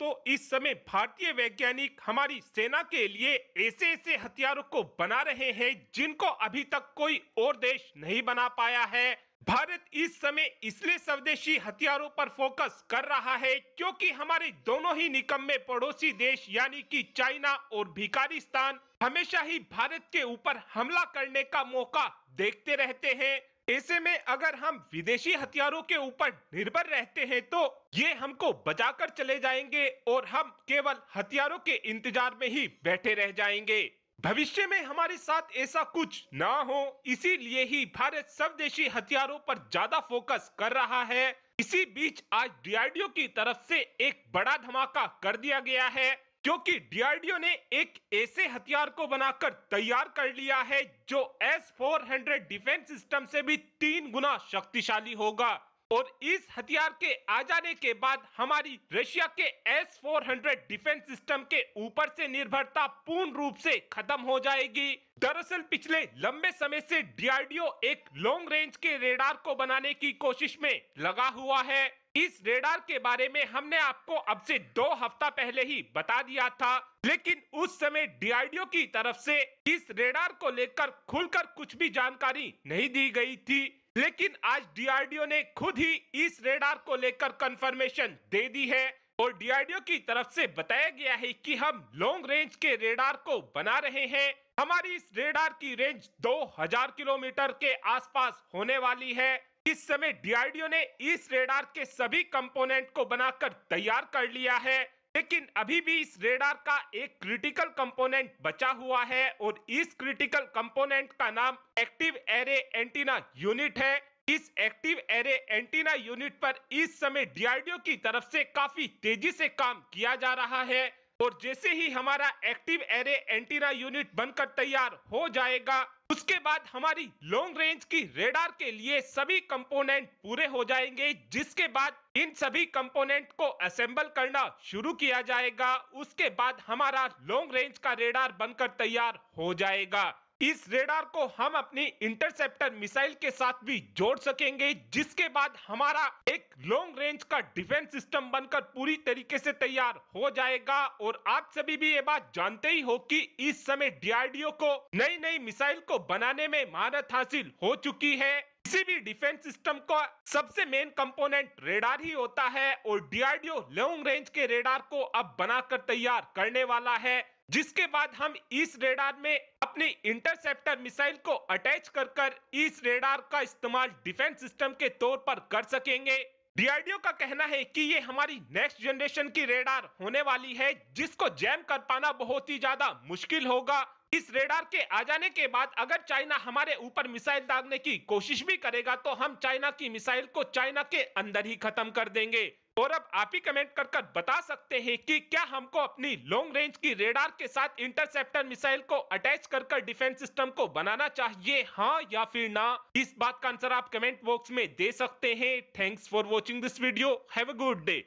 दोस्तों इस समय भारतीय वैज्ञानिक हमारी सेना के लिए ऐसे ऐसे हथियारों को बना रहे हैं जिनको अभी तक कोई और देश नहीं बना पाया है भारत इस समय इसलिए स्वदेशी हथियारों पर फोकस कर रहा है क्योंकि हमारे दोनों ही निकम में पड़ोसी देश यानी कि चाइना और भिकारिस्तान हमेशा ही भारत के ऊपर हमला करने का मौका देखते रहते हैं ऐसे में अगर हम विदेशी हथियारों के ऊपर निर्भर रहते हैं तो ये हमको बचाकर चले जाएंगे और हम केवल हथियारों के इंतजार में ही बैठे रह जाएंगे भविष्य में हमारे साथ ऐसा कुछ ना हो इसीलिए ही भारत स्वदेशी हथियारों पर ज्यादा फोकस कर रहा है इसी बीच आज डीआरडीओ की तरफ से एक बड़ा धमाका कर दिया गया है क्योंकि डीआरडीओ ने एक ऐसे हथियार को बनाकर तैयार कर लिया है जो S four hundred defence system से भी तीन गुना शक्तिशाली होगा और इस हथियार के आ जाने के बाद हमारी रशिया के S four hundred defence system के ऊपर से निर्भरता पूर्ण रूप से खत्म हो जाएगी दरअसल पिछले लंबे समय से डीआरडीओ एक लॉन्ग रेंज के रेडार को बनाने की कोशिश में लगा हुआ है इस रेडार के बारे में हमने आपको अब से दो हफ्ता पहले ही बता दिया था लेकिन उस समय डीआरडीओ की तरफ से इस रेडार को लेकर खुलकर कुछ भी जानकारी नहीं दी गई थी लेकिन आज डीआरडीओ ने खुद ही इस रेडार को लेकर कंफर्मेशन दे दी है और डीआरडीओ की तरफ से बताया गया है कि हम लॉन्ग रेंज के रेडार को बना रहे हैं हमारी इस रेडार की रेंज 2000 किलोमीटर के आसपास होने वाली है इस समय डीआरडीओ ने इस रेडार के सभी कंपोनेंट को बनाकर तैयार कर लिया है लेकिन अभी भी इस रेडार का एक क्रिटिकल कंपोनेंट बचा हुआ है और इस क्रिटिकल कंपोनेंट का नाम एक्टिव एरे एंटीना यूनिट है इस एक्टिव एरे एंटीना यूनिट पर इस समय डीआरडीओ की तरफ से काफी तेजी से काम किया जा रहा है और जैसे ही हमारा एक्टिव एरे एंटीना यूनिट बनकर तैयार हो जाएगा उसके बाद हमारी लॉन्ग रेंज की रेडार के लिए सभी कंपोनेंट पूरे हो जाएंगे जिसके बाद इन सभी कंपोनेंट को असेंबल करना शुरू किया जाएगा उसके बाद हमारा लॉन्ग रेंज का रेडार बनकर तैयार हो जाएगा इस रेडार को हम अपनी इंटरसेप्टर मिसाइल के साथ भी जोड़ सकेंगे जिसके बाद हमारा एक लॉन्ग रेंज का डिफेंस सिस्टम बनकर पूरी तरीके से तैयार हो जाएगा और आप सभी भी ये बात जानते ही हो कि इस समय डीआरडीओ को नई नई मिसाइल को बनाने में महारत हासिल हो चुकी है किसी भी डिफेंस सिस्टम का सबसे मेन कंपोनेंट रेडार ही होता है और डीआरडीओ लॉन्ग रेंज के रेडार को अब बनाकर तैयार करने वाला है जिसके बाद हम इस रेडार में अपनी इंटरसेप्टर मिसाइल को अटैच कर कर इस रेडार का इस्तेमाल डिफेंस सिस्टम के तौर पर कर सकेंगे डीआरडीओ का कहना है कि ये हमारी नेक्स्ट जनरेशन की रेडार होने वाली है जिसको जैम कर पाना बहुत ही ज्यादा मुश्किल होगा इस रेडार के आ जाने के बाद अगर चाइना हमारे ऊपर मिसाइल दागने की कोशिश भी करेगा तो हम चाइना की मिसाइल को चाइना के अंदर ही खत्म कर देंगे और अब आप ही कमेंट कर कर बता सकते हैं कि क्या हमको अपनी लॉन्ग रेंज की रेडार के साथ इंटरसेप्टर मिसाइल को अटैच कर कर डिफेंस सिस्टम को बनाना चाहिए हाँ या फिर ना इस बात का आंसर आप कमेंट बॉक्स में दे सकते हैं thanks for watching this video have a good day